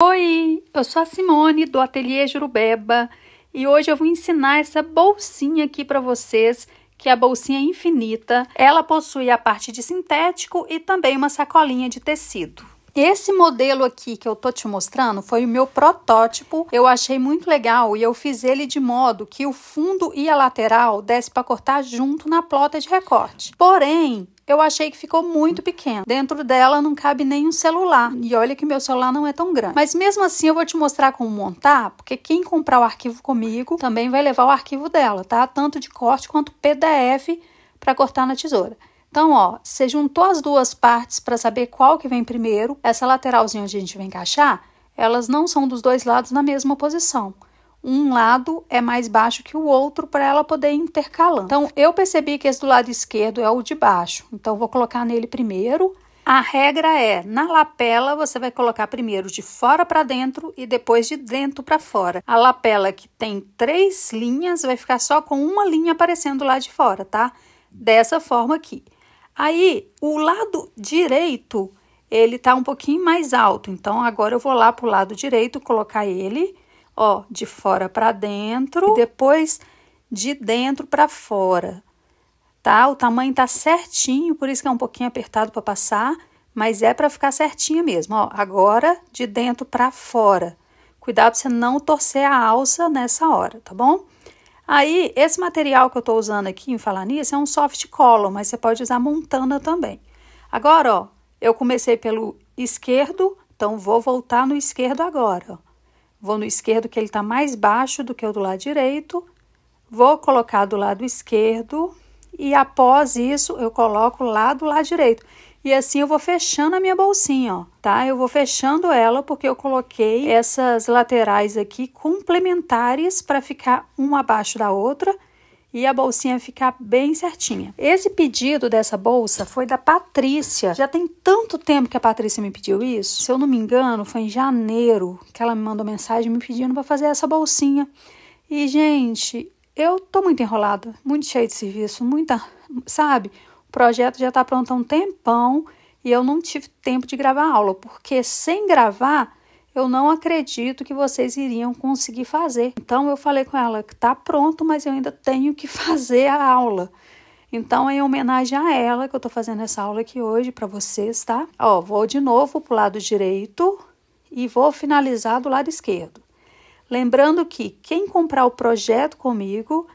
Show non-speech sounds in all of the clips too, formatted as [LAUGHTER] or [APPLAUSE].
Oi, eu sou a Simone do Ateliê Jurubeba e hoje eu vou ensinar essa bolsinha aqui para vocês, que é a bolsinha infinita. Ela possui a parte de sintético e também uma sacolinha de tecido. Esse modelo aqui que eu tô te mostrando foi o meu protótipo. Eu achei muito legal e eu fiz ele de modo que o fundo e a lateral desse para cortar junto na plota de recorte. Porém, eu achei que ficou muito pequeno. Dentro dela não cabe nem um celular. E olha que meu celular não é tão grande. Mas mesmo assim eu vou te mostrar como montar, porque quem comprar o arquivo comigo também vai levar o arquivo dela, tá? Tanto de corte quanto PDF para cortar na tesoura. Então, ó, você juntou as duas partes para saber qual que vem primeiro. Essa lateralzinha onde a gente vai encaixar, elas não são dos dois lados na mesma posição um lado é mais baixo que o outro para ela poder intercalar. Então, eu percebi que esse do lado esquerdo é o de baixo, então vou colocar nele primeiro. A regra é, na lapela você vai colocar primeiro de fora para dentro e depois de dentro para fora. A lapela que tem três linhas vai ficar só com uma linha aparecendo lá de fora, tá? Dessa forma aqui. Aí, o lado direito, ele tá um pouquinho mais alto, então agora eu vou lá pro lado direito, colocar ele ó, de fora para dentro e depois de dentro para fora, tá? O tamanho tá certinho, por isso que é um pouquinho apertado para passar, mas é para ficar certinho mesmo, ó. Agora de dentro para fora. Cuidado para você não torcer a alça nessa hora, tá bom? Aí, esse material que eu estou usando aqui em falar nisso é um soft collar, mas você pode usar montana também. Agora, ó, eu comecei pelo esquerdo, então vou voltar no esquerdo agora. Ó. Vou no esquerdo, que ele está mais baixo do que o do lado direito. Vou colocar do lado esquerdo e após isso eu coloco lá do lado direito. E assim eu vou fechando a minha bolsinha, ó, tá? Eu vou fechando ela porque eu coloquei essas laterais aqui complementares para ficar uma abaixo da outra e a bolsinha ficar bem certinha. Esse pedido dessa bolsa foi da Patrícia. Já tem tanto tempo que a Patrícia me pediu isso. Se eu não me engano, foi em janeiro que ela me mandou mensagem me pedindo para fazer essa bolsinha. E gente, eu tô muito enrolada, muito cheia de serviço, muita, sabe? O projeto já tá pronto há um tempão e eu não tive tempo de gravar aula, porque sem gravar eu não acredito que vocês iriam conseguir fazer. Então eu falei com ela que tá pronto, mas eu ainda tenho que [LAUGHS] fazer a aula. Então, é em homenagem a ela, que eu tô fazendo essa aula aqui hoje para vocês, tá? Ó, vou de novo pro lado direito e vou finalizar do lado esquerdo. Lembrando que quem comprar o projeto comigo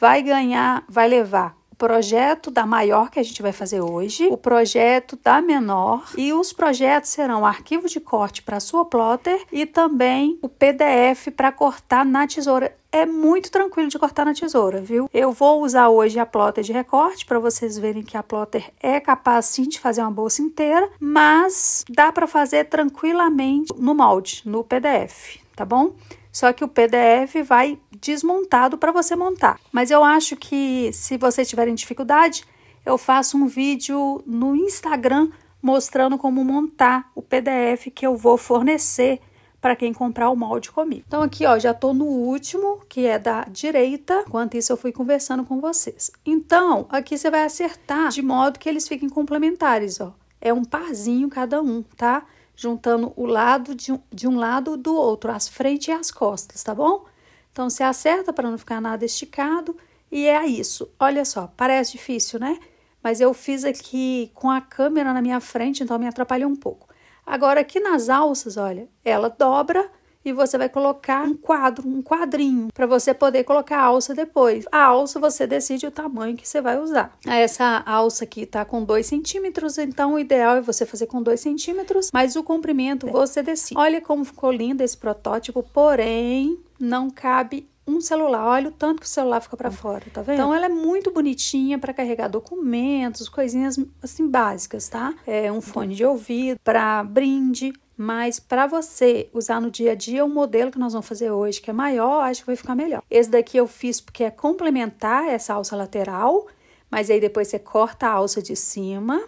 vai ganhar, vai levar projeto da maior que a gente vai fazer hoje, o projeto da menor e os projetos serão arquivo de corte para sua plotter e também o PDF para cortar na tesoura é muito tranquilo de cortar na tesoura, viu? Eu vou usar hoje a plotter de recorte para vocês verem que a plotter é capaz sim de fazer uma bolsa inteira, mas dá para fazer tranquilamente no molde, no PDF, tá bom? Só que o PDF vai desmontado para você montar. Mas eu acho que se vocês tiverem dificuldade, eu faço um vídeo no Instagram mostrando como montar o PDF que eu vou fornecer para quem comprar o molde comigo. Então aqui, ó, já tô no último, que é da direita. Enquanto isso eu fui conversando com vocês. Então, aqui você vai acertar de modo que eles fiquem complementares, ó. É um parzinho cada um, tá? juntando o lado de um, de um lado do outro, as frente e as costas, tá bom? Então, você acerta para não ficar nada esticado e é isso. Olha só, parece difícil, né? Mas eu fiz aqui com a câmera na minha frente, então me atrapalha um pouco. Agora, aqui nas alças, olha, ela dobra e você vai colocar um quadro, um quadrinho, para você poder colocar a alça depois. A alça você decide o tamanho que você vai usar. Essa alça aqui tá com 2 centímetros, então o ideal é você fazer com 2 centímetros, mas o comprimento você decide. Olha como ficou lindo esse protótipo, porém não cabe um celular. Olha o tanto que o celular fica para fora, tá vendo? Então ela é muito bonitinha para carregar documentos, coisinhas assim básicas, tá? É um fone de ouvido para brinde, mas para você usar no dia a dia o modelo que nós vamos fazer hoje, que é maior, acho que vai ficar melhor. Esse daqui eu fiz porque é complementar essa alça lateral, mas aí depois você corta a alça de cima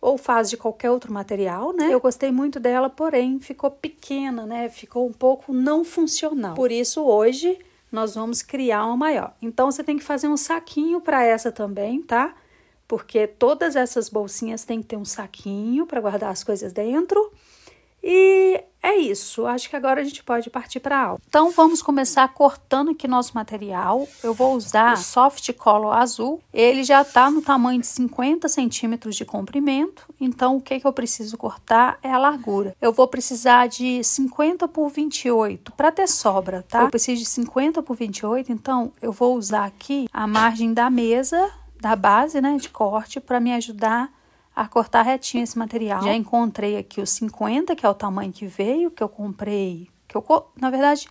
ou faz de qualquer outro material, né? Eu gostei muito dela, porém ficou pequena, né? Ficou um pouco não funcional. Por isso hoje nós vamos criar uma maior. Então você tem que fazer um saquinho para essa também, tá? Porque todas essas bolsinhas têm que ter um saquinho para guardar as coisas dentro. E é isso, acho que agora a gente pode partir para a aula. Então vamos começar cortando aqui nosso material. Eu vou usar soft color azul. Ele já está no tamanho de 50 centímetros de comprimento, então o que, que eu preciso cortar é a largura. Eu vou precisar de 50 por 28 para ter sobra, tá? Eu preciso de 50 por 28, então eu vou usar aqui a margem da mesa da base, né, de corte para me ajudar a cortar retinho esse material. Já encontrei aqui os 50, que é o tamanho que veio, que eu comprei, que eu, na verdade,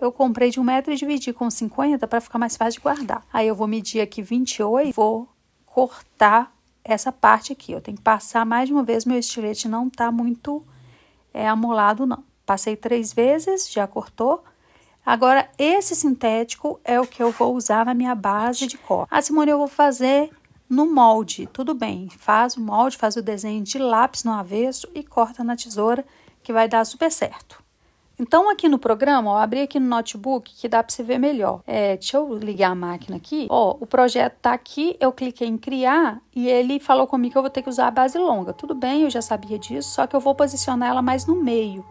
eu comprei de um metro e dividi com 50 para ficar mais fácil de guardar. Aí eu vou medir aqui 28, vou cortar essa parte aqui. Eu tenho que passar mais de uma vez, meu estilete não tá muito é, amolado não. Passei três vezes, já cortou. Agora, esse sintético é o que eu vou usar na minha base de cola. A ah, Simone, eu vou fazer no molde. Tudo bem, faz o molde, faz o desenho de lápis no avesso e corta na tesoura, que vai dar super certo. Então, aqui no programa, eu abri aqui no notebook que dá para você ver melhor. É, deixa eu ligar a máquina aqui. Ó, o projeto tá aqui, eu cliquei em criar e ele falou comigo que eu vou ter que usar a base longa. Tudo bem, eu já sabia disso, só que eu vou posicionar ela mais no meio.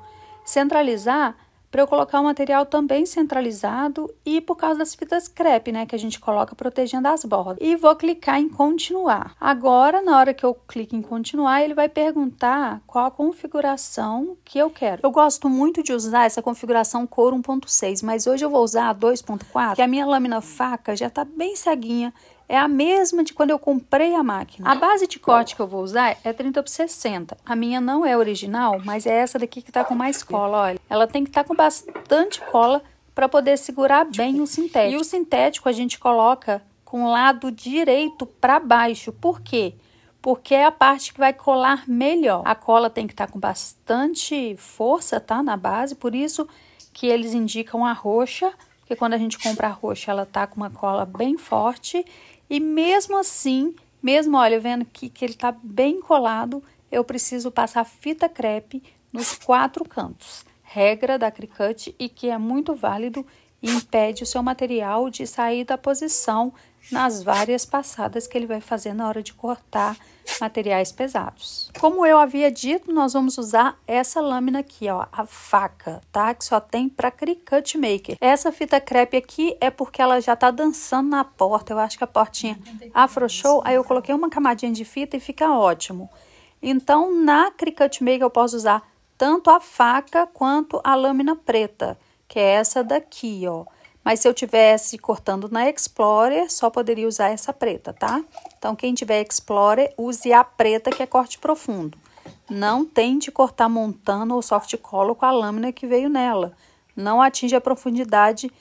Centralizar para eu colocar o material também centralizado e por causa das fitas crepe, né, que a gente coloca protegendo as bordas. E vou clicar em continuar. Agora, na hora que eu clico em continuar, ele vai perguntar qual a configuração que eu quero. Eu gosto muito de usar essa configuração cor 1.6, mas hoje eu vou usar a 2.4, que a minha lâmina faca já está bem ceguinha é a mesma de quando eu comprei a máquina. A base de corte que eu vou usar é 30 por 60. A minha não é original, mas é essa daqui que tá com mais cola, olha. Ela tem que estar tá com bastante cola para poder segurar bem o sintético. E o sintético a gente coloca com o lado direito para baixo. Por quê? Porque é a parte que vai colar melhor. A cola tem que estar tá com bastante força, tá? Na base, por isso que eles indicam a roxa, porque quando a gente compra a roxa, ela tá com uma cola bem forte e mesmo assim, mesmo olha, vendo que, que ele está bem colado, eu preciso passar fita crepe nos quatro cantos. Regra da Cricut e que é muito válido e impede o seu material de sair da posição nas várias passadas que ele vai fazer na hora de cortar materiais pesados. Como eu havia dito, nós vamos usar essa lâmina aqui, ó, a faca, tá? Que só tem para Cricut maker. Essa fita crepe aqui é porque ela já tá dançando na porta. Eu acho que a portinha afrouxou, aí eu coloquei uma camadinha de fita e fica ótimo. Então, na Cricut maker eu posso usar tanto a faca quanto a lâmina preta, que é essa daqui, ó. Mas se eu tivesse cortando na Explorer, só poderia usar essa preta, tá? Então, quem tiver Explorer, use a preta, que é corte profundo. Não tente cortar montando ou soft color com a lâmina que veio nela. Não atinge a profundidade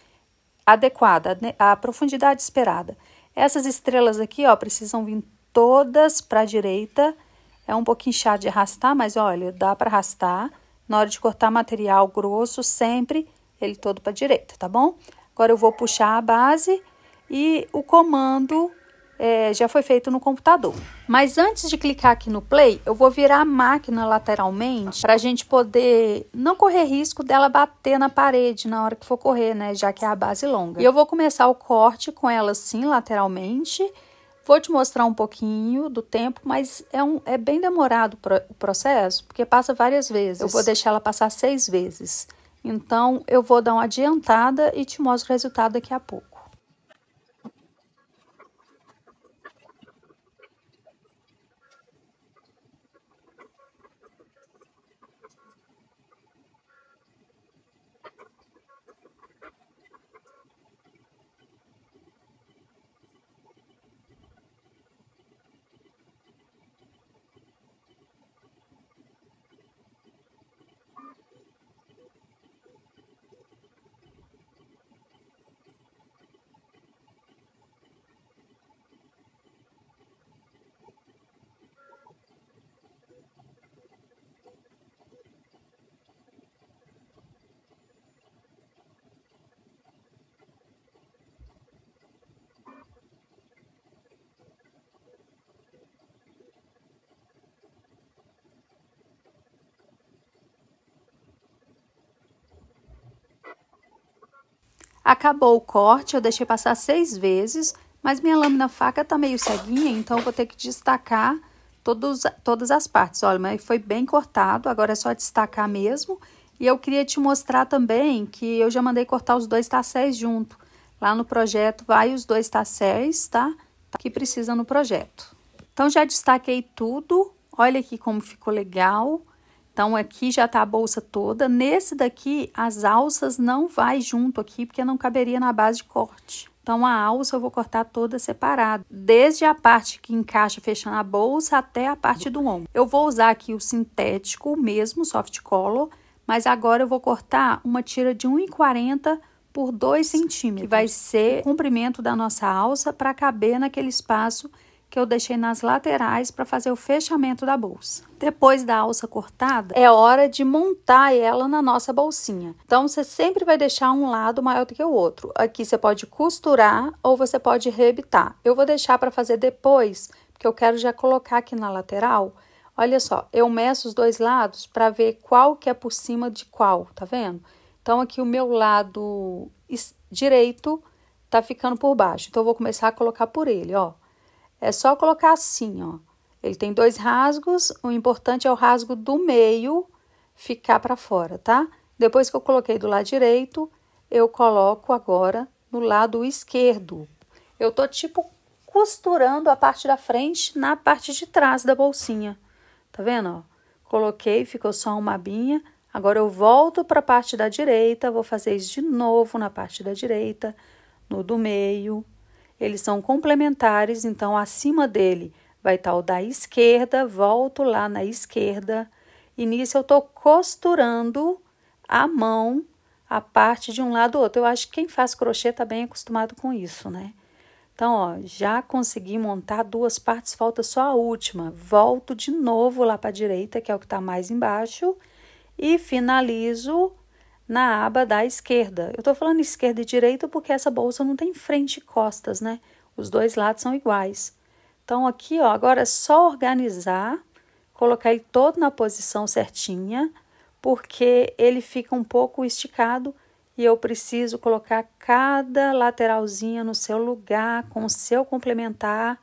adequada, né? a profundidade esperada. Essas estrelas aqui, ó, precisam vir todas para a direita. É um pouquinho chato de arrastar, mas olha, dá para arrastar. Na hora de cortar material grosso, sempre ele todo para a direita, tá bom? Agora eu vou puxar a base e o comando é, já foi feito no computador. Mas antes de clicar aqui no play, eu vou virar a máquina lateralmente para a gente poder não correr risco dela bater na parede na hora que for correr, né? Já que é a base longa. E eu vou começar o corte com ela assim, lateralmente. Vou te mostrar um pouquinho do tempo, mas é, um, é bem demorado o processo, porque passa várias vezes. Eu vou deixar ela passar seis vezes. Então, eu vou dar uma adiantada e te mostro o resultado daqui a pouco. Acabou o corte, eu deixei passar seis vezes, mas minha lâmina faca tá meio ceguinha, então eu vou ter que destacar todos, todas as partes. Olha, mas foi bem cortado, agora é só destacar mesmo. E eu queria te mostrar também que eu já mandei cortar os dois tacéis junto. Lá no projeto vai os dois tacéis, tá? tá que precisa no projeto. Então, já destaquei tudo. Olha aqui como ficou legal. Então, aqui já está a bolsa toda. Nesse daqui, as alças não vai junto aqui, porque não caberia na base de corte. Então, a alça eu vou cortar toda separada, desde a parte que encaixa fechando a bolsa até a parte do ombro. Eu vou usar aqui o sintético mesmo, soft color, mas agora eu vou cortar uma tira de 1,40 por 2 centímetros, que vai ser o comprimento da nossa alça para caber naquele espaço que eu deixei nas laterais para fazer o fechamento da bolsa. Depois da alça cortada, é hora de montar ela na nossa bolsinha. Então, você sempre vai deixar um lado maior do que o outro. Aqui você pode costurar ou você pode rebitar. Eu vou deixar para fazer depois, porque eu quero já colocar aqui na lateral. Olha só, eu meço os dois lados para ver qual que é por cima de qual, tá vendo? Então, aqui o meu lado direito tá ficando por baixo. Então, eu vou começar a colocar por ele, ó. É só colocar assim, ó. Ele tem dois rasgos, o importante é o rasgo do meio ficar para fora, tá? Depois que eu coloquei do lado direito, eu coloco agora no lado esquerdo. Eu tô tipo costurando a parte da frente na parte de trás da bolsinha. Tá vendo, ó? Coloquei, ficou só uma abinha. Agora eu volto para a parte da direita, vou fazer isso de novo na parte da direita, no do meio eles são complementares, então acima dele vai estar o da esquerda, volto lá na esquerda, e nisso eu estou costurando a mão, a parte de um lado ou outro. Eu acho que quem faz crochê está bem acostumado com isso, né? Então, ó, já consegui montar duas partes, falta só a última. Volto de novo lá para a direita, que é o que está mais embaixo, e finalizo na aba da esquerda. Eu estou falando esquerda e direita porque essa bolsa não tem frente e costas, né? Os dois lados são iguais. Então, aqui, ó, agora é só organizar, colocar ele todo na posição certinha, porque ele fica um pouco esticado e eu preciso colocar cada lateralzinha no seu lugar, com o seu complementar,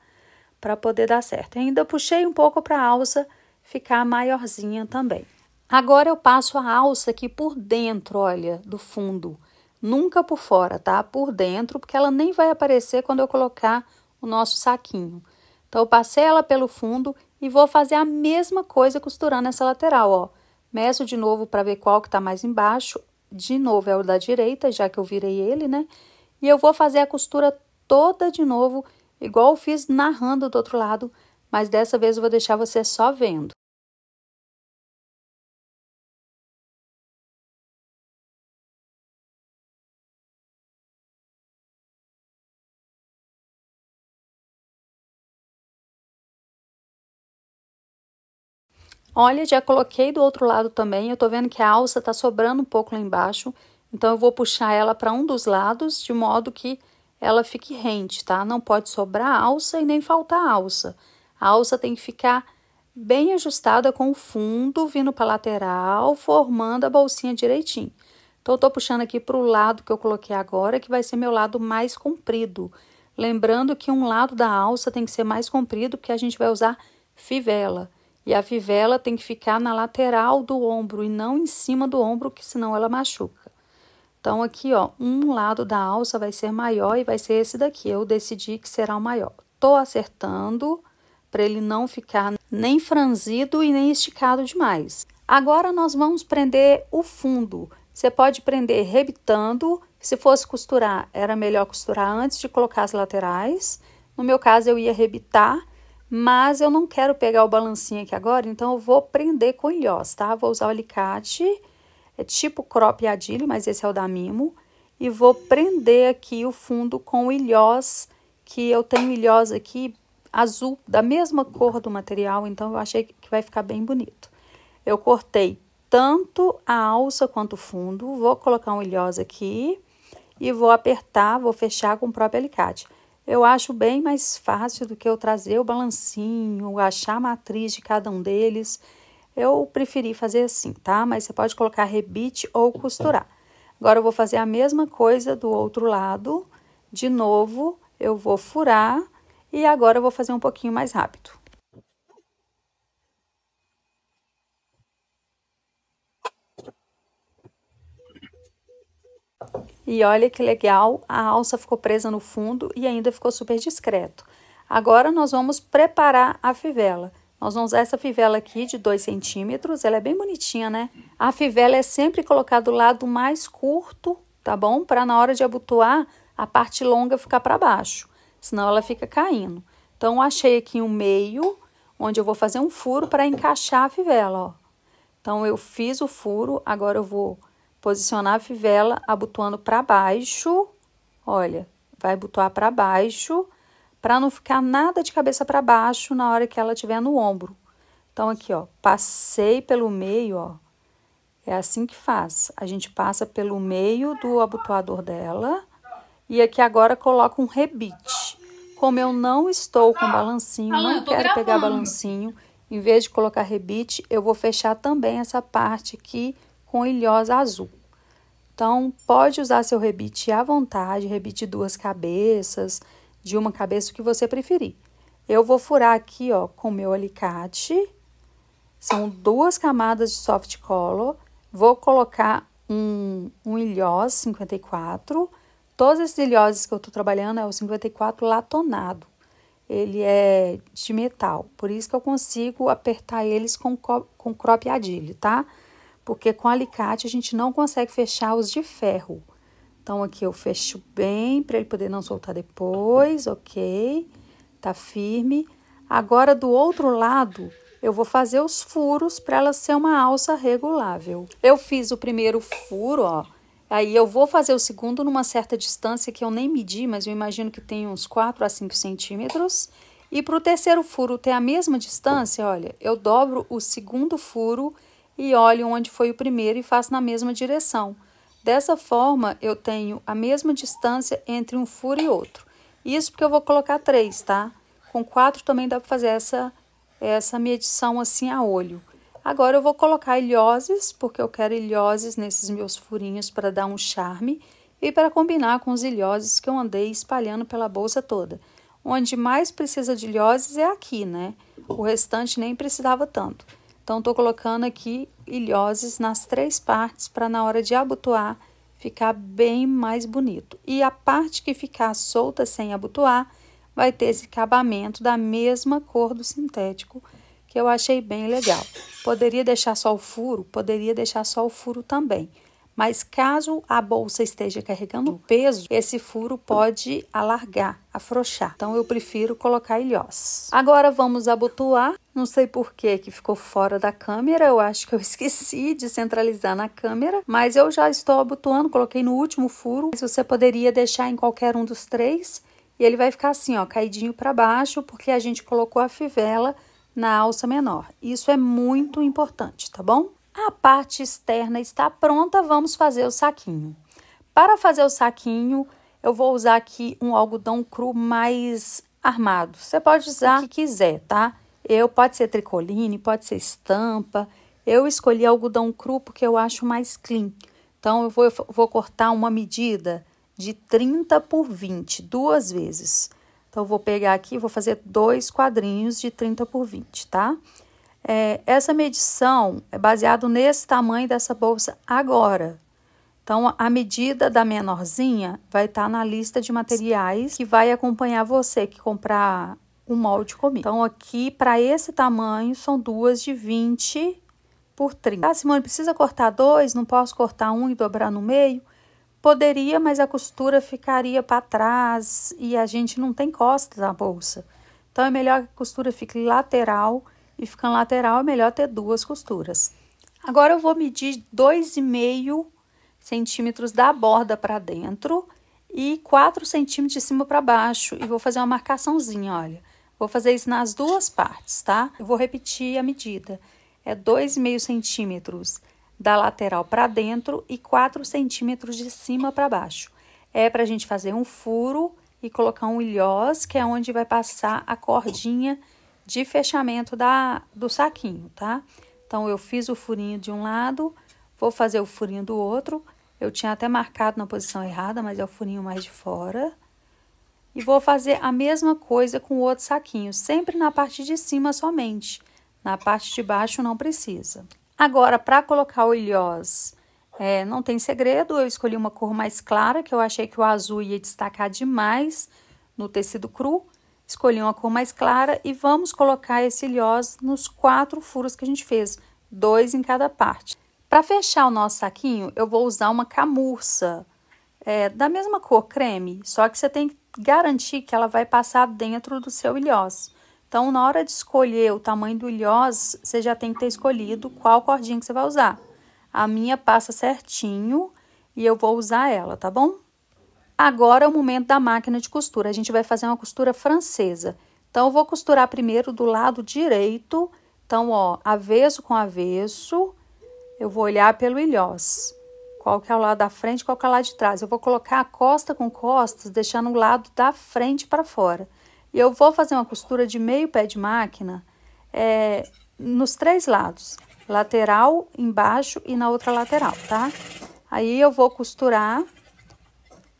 para poder dar certo. Eu ainda puxei um pouco para a alça ficar maiorzinha também. Agora eu passo a alça aqui por dentro, olha, do fundo. Nunca por fora, tá? Por dentro, porque ela nem vai aparecer quando eu colocar o nosso saquinho. Então, eu passei ela pelo fundo e vou fazer a mesma coisa costurando essa lateral, ó. Meço de novo para ver qual que tá mais embaixo. De novo é o da direita, já que eu virei ele, né? E eu vou fazer a costura toda de novo, igual eu fiz narrando do outro lado, mas dessa vez eu vou deixar você só vendo. Olha, já coloquei do outro lado também. Eu tô vendo que a alça tá sobrando um pouco lá embaixo. Então, eu vou puxar ela para um dos lados, de modo que ela fique rente, tá? Não pode sobrar alça e nem faltar alça. A alça tem que ficar bem ajustada com o fundo, vindo para a lateral, formando a bolsinha direitinho. Então, eu tô puxando aqui para o lado que eu coloquei agora, que vai ser meu lado mais comprido. Lembrando que um lado da alça tem que ser mais comprido, porque a gente vai usar fivela. E a fivela tem que ficar na lateral do ombro e não em cima do ombro, que senão ela machuca. Então, aqui, ó, um lado da alça vai ser maior e vai ser esse daqui. Eu decidi que será o maior. Tô acertando para ele não ficar nem franzido e nem esticado demais. Agora, nós vamos prender o fundo. Você pode prender rebitando. Se fosse costurar, era melhor costurar antes de colocar as laterais. No meu caso, eu ia rebitar mas eu não quero pegar o balancinho aqui agora, então eu vou prender com ilhós, tá? Vou usar o alicate, é tipo crop adilho, mas esse é o da Mimo, e vou prender aqui o fundo com ilhós, que eu tenho ilhós aqui azul, da mesma cor do material, então eu achei que vai ficar bem bonito. Eu cortei tanto a alça quanto o fundo, vou colocar um ilhós aqui e vou apertar, vou fechar com o próprio alicate eu acho bem mais fácil do que eu trazer o balancinho, achar a matriz de cada um deles. Eu preferi fazer assim, tá? Mas você pode colocar rebite ou costurar. Agora eu vou fazer a mesma coisa do outro lado. De novo, eu vou furar e agora eu vou fazer um pouquinho mais rápido. E olha que legal, a alça ficou presa no fundo e ainda ficou super discreto. Agora nós vamos preparar a fivela. Nós vamos usar essa fivela aqui de 2 centímetros, ela é bem bonitinha, né? A fivela é sempre colocada do lado mais curto, tá bom? Para na hora de abotoar, a parte longa ficar para baixo, senão ela fica caindo. Então, achei aqui um meio, onde eu vou fazer um furo para encaixar a fivela, ó. Então, eu fiz o furo, agora eu vou Posicionar a fivela abotoando para baixo. Olha, vai abotoar para baixo para não ficar nada de cabeça para baixo na hora que ela estiver no ombro. Então aqui, ó, passei pelo meio, ó. É assim que faz. A gente passa pelo meio do abotoador dela e aqui agora coloca um rebite. Como eu não estou com balancinho, não quero pegar balancinho, em vez de colocar rebite, eu vou fechar também essa parte aqui com ilhós azul. Então, pode usar seu rebite à vontade, rebite duas cabeças, de uma cabeça, o que você preferir. Eu vou furar aqui, ó, com meu alicate. São duas camadas de soft color. Vou colocar um, um ilhós 54. Todos esses ilhoses que eu tô trabalhando é o 54 latonado. Ele é de metal, por isso que eu consigo apertar eles com, com adilho, tá? Tá? porque com alicate a gente não consegue fechar os de ferro. Então, aqui eu fecho bem para ele poder não soltar depois, ok? Tá firme. Agora, do outro lado, eu vou fazer os furos para ela ser uma alça regulável. Eu fiz o primeiro furo, ó. Aí eu vou fazer o segundo numa certa distância que eu nem medi, mas eu imagino que tem uns 4 a 5 centímetros. E para o terceiro furo ter a mesma distância, olha, eu dobro o segundo furo e olho onde foi o primeiro e faço na mesma direção. Dessa forma, eu tenho a mesma distância entre um furo e outro. Isso porque eu vou colocar três, tá? Com quatro também dá para fazer essa, essa medição assim a olho. Agora eu vou colocar ilhoses, porque eu quero ilhoses nesses meus furinhos para dar um charme e para combinar com os ilhoses que eu andei espalhando pela bolsa toda. Onde mais precisa de ilhoses é aqui, né? O restante nem precisava tanto. Então, estou colocando aqui ilhoses nas três partes para na hora de abotoar ficar bem mais bonito. E a parte que ficar solta sem abotoar vai ter esse acabamento da mesma cor do sintético, que eu achei bem legal. Poderia deixar só o furo? Poderia deixar só o furo também mas caso a bolsa esteja carregando peso, esse furo pode alargar, afrouxar. Então eu prefiro colocar ilhós. Agora vamos abotoar. Não sei por que que ficou fora da câmera, eu acho que eu [LAUGHS] esqueci de centralizar na câmera, mas eu já estou abotoando, coloquei no último furo. Mas você poderia deixar em qualquer um dos três e ele vai ficar assim, ó, caidinho para baixo, porque a gente colocou a fivela na alça menor. Isso é muito importante, tá bom? A parte externa está pronta, vamos fazer o saquinho. Para fazer o saquinho, eu vou usar aqui um algodão cru mais armado. Você pode usar o que quiser, tá? Eu pode ser tricoline, pode ser estampa. Eu escolhi algodão cru porque eu acho mais clean. Então eu vou, eu vou cortar uma medida de 30 por 20, duas vezes. Então, eu vou pegar aqui, vou fazer dois quadrinhos de 30 por 20, tá? É, essa medição é baseada nesse tamanho dessa bolsa agora. Então, a medida da menorzinha vai estar tá na lista de materiais que vai acompanhar você que comprar o um molde comigo. Então, aqui, para esse tamanho, são duas de 20 por 30. Ah, Simone, precisa cortar dois? Não posso cortar um e dobrar no meio? Poderia, mas a costura ficaria para trás e a gente não tem costas na bolsa. Então, é melhor que a costura fique lateral e ficando lateral é melhor ter duas costuras. Agora eu vou medir 2,5 centímetros da borda para dentro e 4 centímetros de cima para baixo e vou fazer uma marcaçãozinha, olha. Vou fazer isso nas duas partes, tá? Eu vou repetir a medida. É 2,5 centímetros da lateral para dentro e 4 centímetros de cima para baixo. É para a gente fazer um furo e colocar um ilhós, que é onde vai passar a cordinha de fechamento da, do saquinho, tá? Então, eu fiz o furinho de um lado, vou fazer o furinho do outro. Eu tinha até marcado na posição errada, mas é o furinho mais de fora. E vou fazer a mesma coisa com o outro saquinho, sempre na parte de cima somente. Na parte de baixo não precisa. Agora, para colocar o ilhós, é, não tem segredo, eu escolhi uma cor mais clara, que eu achei que o azul ia destacar demais no tecido cru escolhi uma cor mais clara e vamos colocar esse ilhós nos quatro furos que a gente fez, dois em cada parte. Para fechar o nosso saquinho, eu vou usar uma camurça, é, da mesma cor creme, só que você tem que garantir que ela vai passar dentro do seu ilhós. Então, na hora de escolher o tamanho do ilhós, você já tem que ter escolhido qual cordinha que você vai usar. A minha passa certinho e eu vou usar ela, tá bom? Agora é o momento da máquina de costura. A gente vai fazer uma costura francesa. Então, eu vou costurar primeiro do lado direito. Então, ó, avesso com avesso, eu vou olhar pelo ilhós. Qual que é o lado da frente, qual que é o lado de trás. Eu vou colocar a costa com costas, deixando o lado da frente para fora. E eu vou fazer uma costura de meio pé de máquina é, nos três lados. Lateral, embaixo e na outra lateral, tá? Aí, eu vou costurar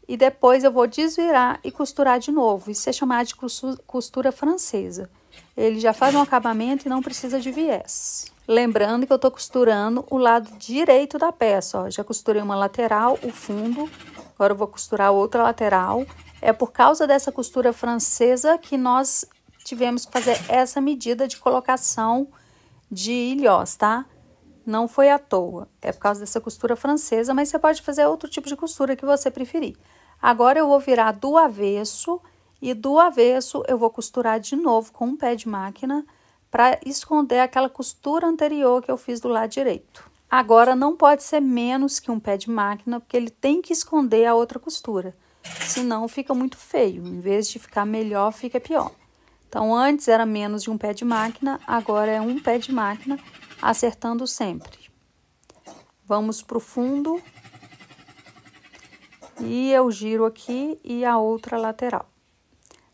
e depois eu vou desvirar e costurar de novo. Isso é chamado de costura francesa. Ele já faz um acabamento e não precisa de viés. Lembrando que eu estou costurando o lado direito da peça, ó. Já costurei uma lateral, o fundo, agora eu vou costurar outra lateral. É por causa dessa costura francesa que nós tivemos que fazer essa medida de colocação de ilhós, tá? não foi à toa. É por causa dessa costura francesa, mas você pode fazer outro tipo de costura que você preferir. Agora eu vou virar do avesso e do avesso eu vou costurar de novo com um pé de máquina para esconder aquela costura anterior que eu fiz do lado direito. Agora não pode ser menos que um pé de máquina, porque ele tem que esconder a outra costura. Senão fica muito feio, em vez de ficar melhor, fica pior. Então antes era menos de um pé de máquina, agora é um pé de máquina, acertando sempre. Vamos para o fundo e eu giro aqui e a outra lateral.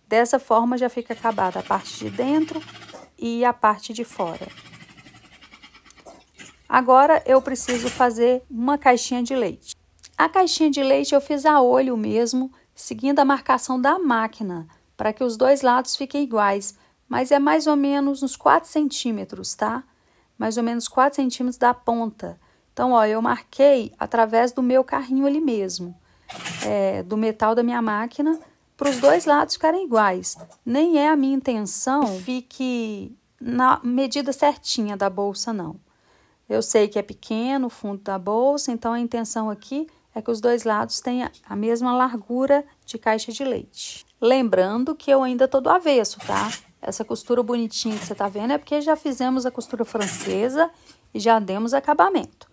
Dessa forma já fica acabada a parte de dentro e a parte de fora. Agora eu preciso fazer uma caixinha de leite. A caixinha de leite eu fiz a olho mesmo, seguindo a marcação da máquina, para que os dois lados fiquem iguais, mas é mais ou menos uns 4 centímetros, tá? Mais ou menos 4 centímetros da ponta. Então, ó, eu marquei através do meu carrinho ali mesmo é, do metal da minha máquina para os dois lados ficarem iguais. Nem é a minha intenção que fique na medida certinha da bolsa, não. Eu sei que é pequeno o fundo da bolsa, então a intenção aqui é que os dois lados tenham a mesma largura de caixa de leite. Lembrando que eu ainda estou do avesso, tá? Essa costura bonitinha que você está vendo é porque já fizemos a costura francesa e já demos acabamento.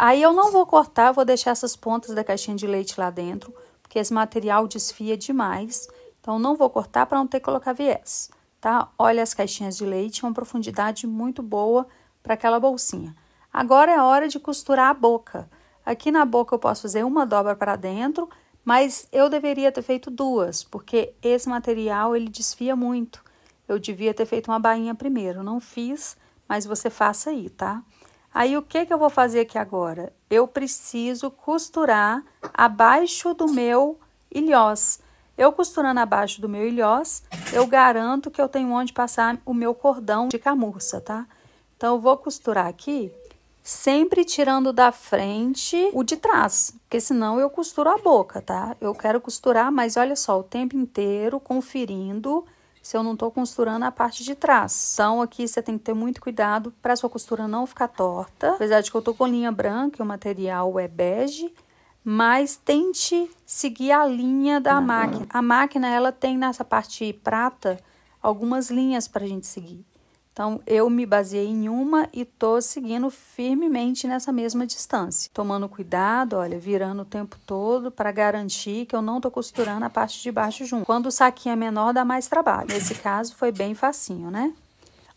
Aí eu não vou cortar, vou deixar essas pontas da caixinha de leite lá dentro, porque esse material desfia demais. Então, não vou cortar para não ter que colocar viés, tá? Olha as caixinhas de leite, é uma profundidade muito boa para aquela bolsinha. Agora é hora de costurar a boca. Aqui na boca eu posso fazer uma dobra para dentro, mas eu deveria ter feito duas, porque esse material ele desfia muito. Eu devia ter feito uma bainha primeiro, não fiz, mas você faça aí, tá? Aí o que, que eu vou fazer aqui agora? Eu preciso costurar abaixo do meu ilhós. Eu costurando abaixo do meu ilhós, eu garanto que eu tenho onde passar o meu cordão de camurça, tá? Então, eu vou costurar aqui, sempre tirando da frente o de trás, porque senão eu costuro a boca, tá? Eu quero costurar, mas olha só, o tempo inteiro conferindo se eu não estou costurando a parte de trás. Então, aqui você tem que ter muito cuidado para sua costura não ficar torta. Apesar de que eu estou com linha branca e o material é bege, mas tente seguir a linha da máquina. A máquina, ela tem nessa parte prata algumas linhas para a gente seguir. Então, eu me baseei em uma e tô seguindo firmemente nessa mesma distância, tomando cuidado, olha, virando o tempo todo para garantir que eu não tô costurando a parte de baixo junto. Quando o saquinho é menor, dá mais trabalho. Nesse caso, foi bem facinho, né?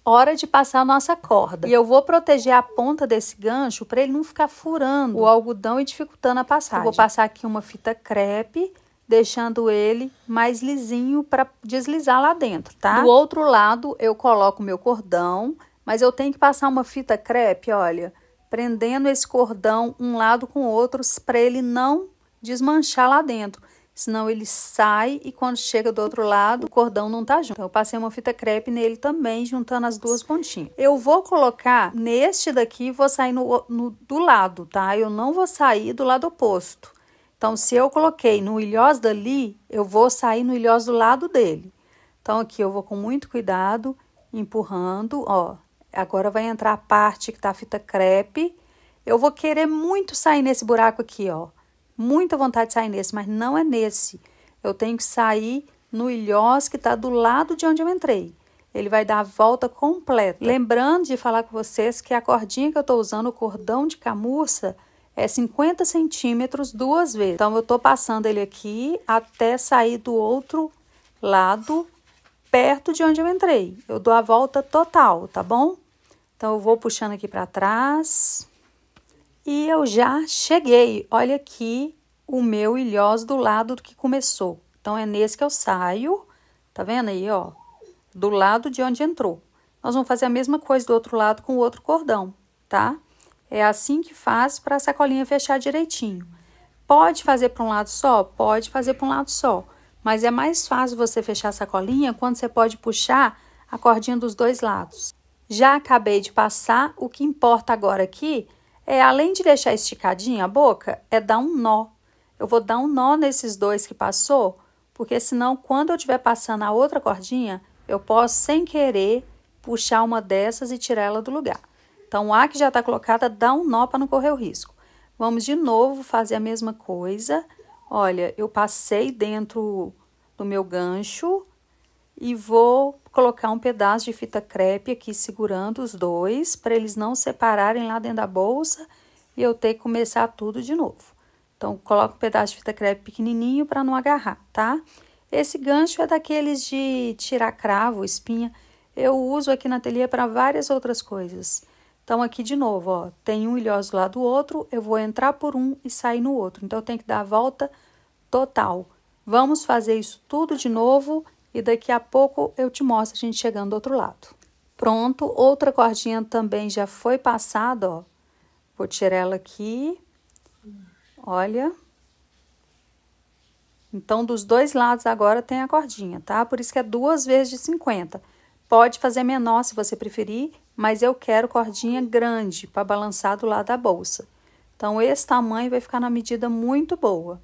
hora de passar a nossa corda. E eu vou proteger a ponta desse gancho para ele não ficar furando o algodão e dificultando a passagem. Eu vou passar aqui uma fita crepe deixando ele mais lisinho para deslizar lá dentro, tá? Do outro lado, eu coloco meu cordão, mas eu tenho que passar uma fita crepe, olha, prendendo esse cordão um lado com o outro para ele não desmanchar lá dentro. Senão ele sai e quando chega do outro lado, o cordão não tá junto. Então, eu passei uma fita crepe nele também, juntando as duas pontinhas. Eu vou colocar neste daqui, vou sair no, no, do lado, tá? Eu não vou sair do lado oposto. Então, se eu coloquei no ilhós dali, eu vou sair no ilhós do lado dele. Então, aqui eu vou com muito cuidado, empurrando, ó. Agora vai entrar a parte que tá a fita crepe. Eu vou querer muito sair nesse buraco aqui, ó. Muita vontade de sair nesse, mas não é nesse. Eu tenho que sair no ilhós que tá do lado de onde eu entrei. Ele vai dar a volta completa. Lembrando de falar com vocês que a cordinha que eu tô usando, o cordão de camurça, é 50 centímetros duas vezes. Então, eu tô passando ele aqui até sair do outro lado, perto de onde eu entrei. Eu dou a volta total, tá bom? Então, eu vou puxando aqui para trás. E eu já cheguei. Olha aqui o meu ilhós do lado do que começou. Então, é nesse que eu saio, tá vendo aí, ó? Do lado de onde entrou. Nós vamos fazer a mesma coisa do outro lado com o outro cordão, tá? Tá? É assim que faz para a sacolinha fechar direitinho. Pode fazer para um lado só? Pode fazer para um lado só. Mas é mais fácil você fechar a sacolinha quando você pode puxar a cordinha dos dois lados. Já acabei de passar, o que importa agora aqui é, além de deixar esticadinha a boca, é dar um nó. Eu vou dar um nó nesses dois que passou, porque senão quando eu estiver passando a outra cordinha, eu posso sem querer puxar uma dessas e tirar ela do lugar. Então, a que já está colocada, dá um nó para não correr o risco. Vamos de novo fazer a mesma coisa. Olha, eu passei dentro do meu gancho e vou colocar um pedaço de fita crepe aqui segurando os dois para eles não separarem lá dentro da bolsa e eu ter que começar tudo de novo. Então, coloca um pedaço de fita crepe pequenininho para não agarrar, tá? Esse gancho é daqueles de tirar cravo, espinha. Eu uso aqui na telha para várias outras coisas. Então, aqui de novo, ó, tem um ilhoso lá do outro, eu vou entrar por um e sair no outro. Então, eu tenho que dar a volta total. Vamos fazer isso tudo de novo e daqui a pouco eu te mostro a gente chegando do outro lado. Pronto, outra cordinha também já foi passada, ó. Vou tirar ela aqui. Olha. Então, dos dois lados agora tem a cordinha, tá? Por isso que é duas vezes de 50. Pode fazer menor se você preferir, mas eu quero cordinha grande para balançar do lado da bolsa. Então, esse tamanho vai ficar na medida muito boa.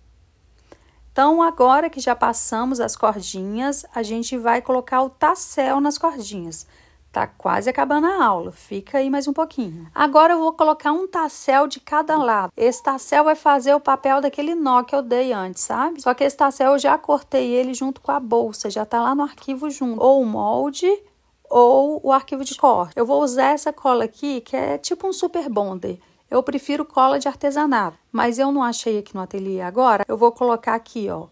Então, agora que já passamos as cordinhas, a gente vai colocar o tassel nas cordinhas. Tá quase acabando a aula, fica aí mais um pouquinho. Agora eu vou colocar um tassel de cada lado. Esse tassel vai fazer o papel daquele nó que eu dei antes, sabe? Só que esse tassel eu já cortei ele junto com a bolsa, já tá lá no arquivo junto. Ou o molde ou o arquivo de corte. Eu vou usar essa cola aqui, que é tipo um super bonder. Eu prefiro cola de artesanato, mas eu não achei aqui no ateliê agora. Eu vou colocar aqui, ó.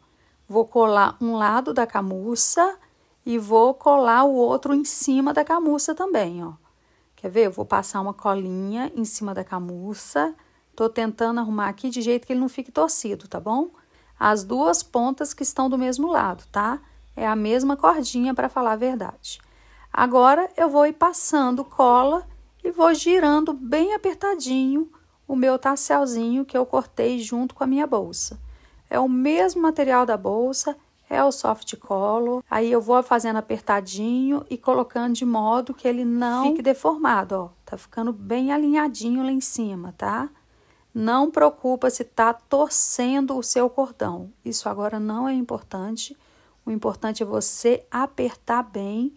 Vou colar um lado da camuça e vou colar o outro em cima da camuça também, ó. Quer ver? Eu vou passar uma colinha em cima da camuça. Tô tentando arrumar aqui de jeito que ele não fique torcido, tá bom? As duas pontas que estão do mesmo lado, tá? É a mesma cordinha para falar a verdade. Agora eu vou ir passando cola e vou girando bem apertadinho o meu tasselzinho que eu cortei junto com a minha bolsa. É o mesmo material da bolsa, é o soft color. Aí eu vou fazendo apertadinho e colocando de modo que ele não fique deformado, ó. Tá ficando bem alinhadinho lá em cima, tá? Não preocupa se tá torcendo o seu cordão. Isso agora não é importante. O importante é você apertar bem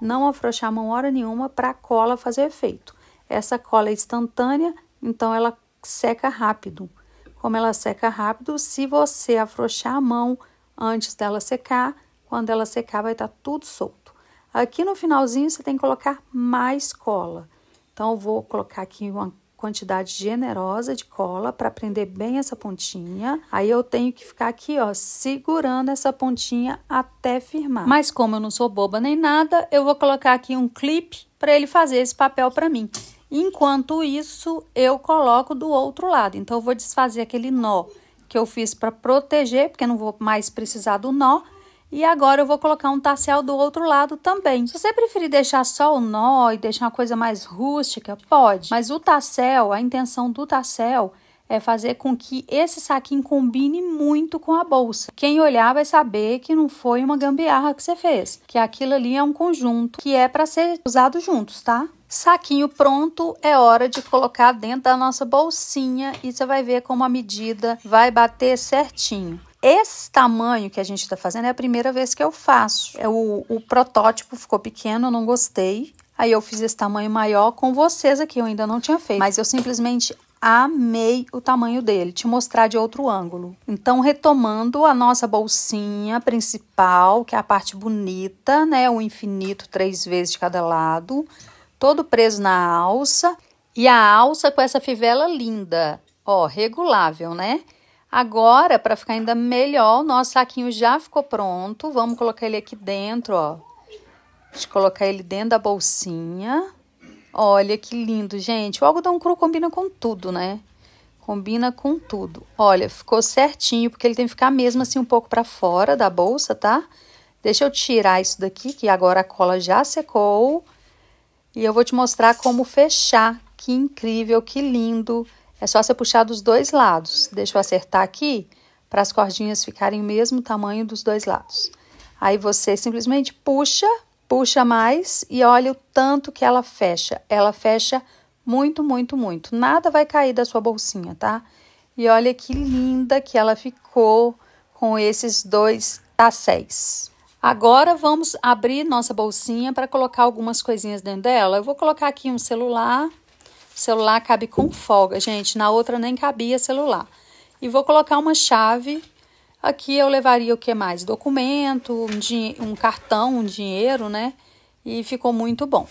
não afrouxar a mão hora nenhuma para a cola fazer efeito. Essa cola é instantânea, então ela seca rápido. Como ela seca rápido, se você afrouxar a mão antes dela secar, quando ela secar vai estar tá tudo solto. Aqui no finalzinho você tem que colocar mais cola. Então eu vou colocar aqui uma quantidade generosa de cola para prender bem essa pontinha. Aí eu tenho que ficar aqui, ó, segurando essa pontinha até firmar. Mas como eu não sou boba nem nada, eu vou colocar aqui um clipe para ele fazer esse papel para mim. Enquanto isso, eu coloco do outro lado. Então eu vou desfazer aquele nó que eu fiz para proteger, porque não vou mais precisar do nó. E agora eu vou colocar um tassel do outro lado também. Se você preferir deixar só o nó e deixar uma coisa mais rústica, pode. Mas o tassel, a intenção do tassel é fazer com que esse saquinho combine muito com a bolsa. Quem olhar vai saber que não foi uma gambiarra que você fez, que aquilo ali é um conjunto que é para ser usado juntos, tá? Saquinho pronto, é hora de colocar dentro da nossa bolsinha e você vai ver como a medida vai bater certinho. Esse tamanho que a gente está fazendo é a primeira vez que eu faço. É o, o protótipo ficou pequeno, eu não gostei. Aí eu fiz esse tamanho maior com vocês aqui, eu ainda não tinha feito. Mas eu simplesmente amei o tamanho dele, te mostrar de outro ângulo. Então, retomando a nossa bolsinha principal, que é a parte bonita, né? O infinito três vezes de cada lado, todo preso na alça. E a alça com essa fivela linda, ó, regulável, né? Agora, para ficar ainda melhor, o nosso saquinho já ficou pronto. Vamos colocar ele aqui dentro, ó. Deixa eu colocar ele dentro da bolsinha. Olha que lindo, gente. O algodão cru combina com tudo, né? Combina com tudo. Olha, ficou certinho, porque ele tem que ficar mesmo assim um pouco para fora da bolsa, tá? Deixa eu tirar isso daqui, que agora a cola já secou. E eu vou te mostrar como fechar. Que incrível, que lindo. É só você puxar dos dois lados. Deixa eu acertar aqui para as cordinhas ficarem o mesmo tamanho dos dois lados. Aí você simplesmente puxa, puxa mais e olha o tanto que ela fecha. Ela fecha muito, muito, muito. Nada vai cair da sua bolsinha, tá? E olha que linda que ela ficou com esses dois tasséis. Agora vamos abrir nossa bolsinha para colocar algumas coisinhas dentro dela. Eu vou colocar aqui um celular celular cabe com folga, gente. Na outra nem cabia celular. E vou colocar uma chave. Aqui eu levaria o que mais? Documento, um, um cartão, um dinheiro, né? E ficou muito bom.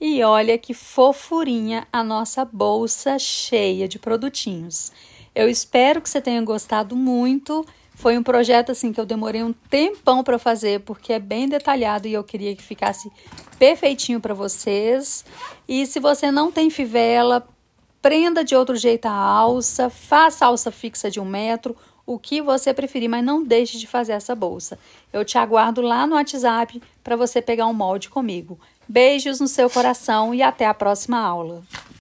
E olha que fofurinha a nossa bolsa cheia de produtinhos. Eu espero que você tenha gostado muito. Foi um projeto assim que eu demorei um tempão para fazer, porque é bem detalhado e eu queria que ficasse perfeitinho para vocês. E se você não tem fivela, prenda de outro jeito a alça, faça a alça fixa de um metro, o que você preferir, mas não deixe de fazer essa bolsa. Eu te aguardo lá no WhatsApp para você pegar um molde comigo. Beijos no seu coração e até a próxima aula.